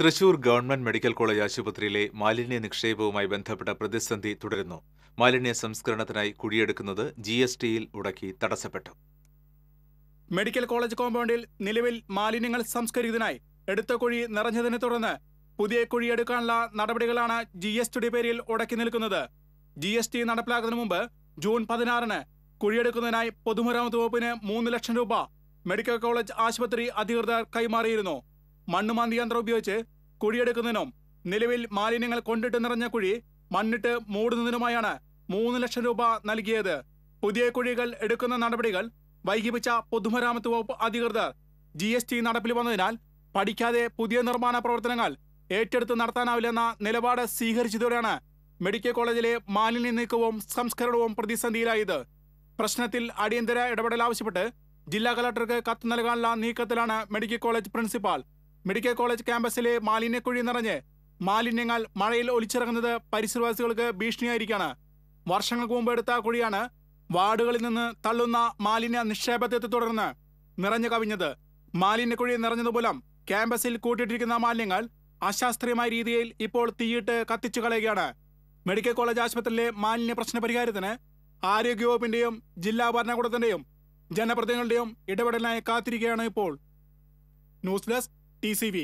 Thrissur government medical college ആശുപത്രിയിലെ മാലിന്യ നിക്ഷേപവുമായി ബന്ധപ്പെട്ട പ്രതിസന്ധി തുടരുന്നു മാലിന്യ സംസ്കരണത്തിനായി കുഴിയെടുക്കുന്നത് ജി എസ് ടിയിൽ ഉടക്കി തടസ്സപ്പെട്ടു മെഡിക്കൽ കോളേജ് കോമ്പൗണ്ടിൽ നിലവിൽ മാലിന്യങ്ങൾ സംസ്കരിക്കുന്നതിനായി എടുത്ത കുഴി നിറഞ്ഞതിനെ തുടർന്ന് പുതിയ കുഴിയെടുക്കാനുള്ള നടപടികളാണ് ജി എസ് ടിയുടെ പേരിൽ ഉടക്കി നിൽക്കുന്നത് ജി എസ് ടി നടപ്പിലാക്കുന്നതിന് മുമ്പ് ജൂൺ പതിനാറിന് കുഴിയെടുക്കുന്നതിനായി പൊതുമരാമത്ത് വകുപ്പിന് മൂന്ന് ലക്ഷം രൂപ മെഡിക്കൽ കോളേജ് ആശുപത്രി അധികൃതർ കൈമാറിയിരുന്നു മണ്ണുമാന്തി യന്ത്രം ഉപയോഗിച്ച് കുഴിയെടുക്കുന്നതിനും നിലവിൽ മാലിന്യങ്ങൾ കൊണ്ടിട്ട് നിറഞ്ഞ കുഴി മണ്ണിട്ട് മൂടുന്നതിനുമായാണ് മൂന്ന് ലക്ഷം രൂപ നൽകിയത് പുതിയ കുഴികൾ എടുക്കുന്ന നടപടികൾ വൈകിപ്പിച്ച പൊതുമരാമത്ത് വകുപ്പ് അധികൃതർ ജി എസ് ടി നടപ്പിൽ വന്നതിനാൽ പഠിക്കാതെ പുതിയ നിർമ്മാണ പ്രവർത്തനങ്ങൾ ഏറ്റെടുത്ത് നടത്താനാവില്ലെന്ന നിലപാട് സ്വീകരിച്ചതോടെയാണ് മെഡിക്കൽ കോളേജിലെ മാലിന്യ നീക്കവും സംസ്കരണവും പ്രതിസന്ധിയിലായത് പ്രശ്നത്തിൽ അടിയന്തര ഇടപെടൽ ആവശ്യപ്പെട്ട് ജില്ലാ കളക്ടർക്ക് കത്ത് നൽകാനുള്ള നീക്കത്തിലാണ് medical college principal medical college ക്യാമ്പസിലെ മാലിന്യക്കുഴി നിറഞ്ഞ് മാലിന്യങ്ങൾ മഴയിൽ ഒലിച്ചിറങ്ങുന്നത് പരിസരവാസികൾക്ക് ഭീഷണിയായിരിക്കാണ് വർഷങ്ങൾക്ക് മുമ്പ് എടുത്ത കുഴിയാണ് വാർഡുകളിൽ നിന്ന് തള്ളുന്ന മാലിന്യ നിക്ഷേപത്തെ തുടർന്ന് നിറഞ്ഞു കവിഞ്ഞത് മാലിന്യക്കുഴി നിറഞ്ഞതുമൂലം ക്യാമ്പസിൽ കൂട്ടിയിട്ടിരിക്കുന്ന മാലിന്യങ്ങൾ അശാസ്ത്രീയമായ രീതിയിൽ ഇപ്പോൾ തീയിട്ട് കത്തിച്ചു കളയുകയാണ് മെഡിക്കൽ കോളേജ് ആശുപത്രിയിലെ മാലിന്യ പ്രശ്ന പരിഹാരത്തിന് ആരോഗ്യവകുപ്പിന്റെയും ജില്ലാ ഭരണകൂടത്തിന്റെയും ജനപ്രതിനിധികളുടെയും ഇടപെടലിനായി കാത്തിരിക്കുകയാണ് ഇപ്പോൾ news desk T C B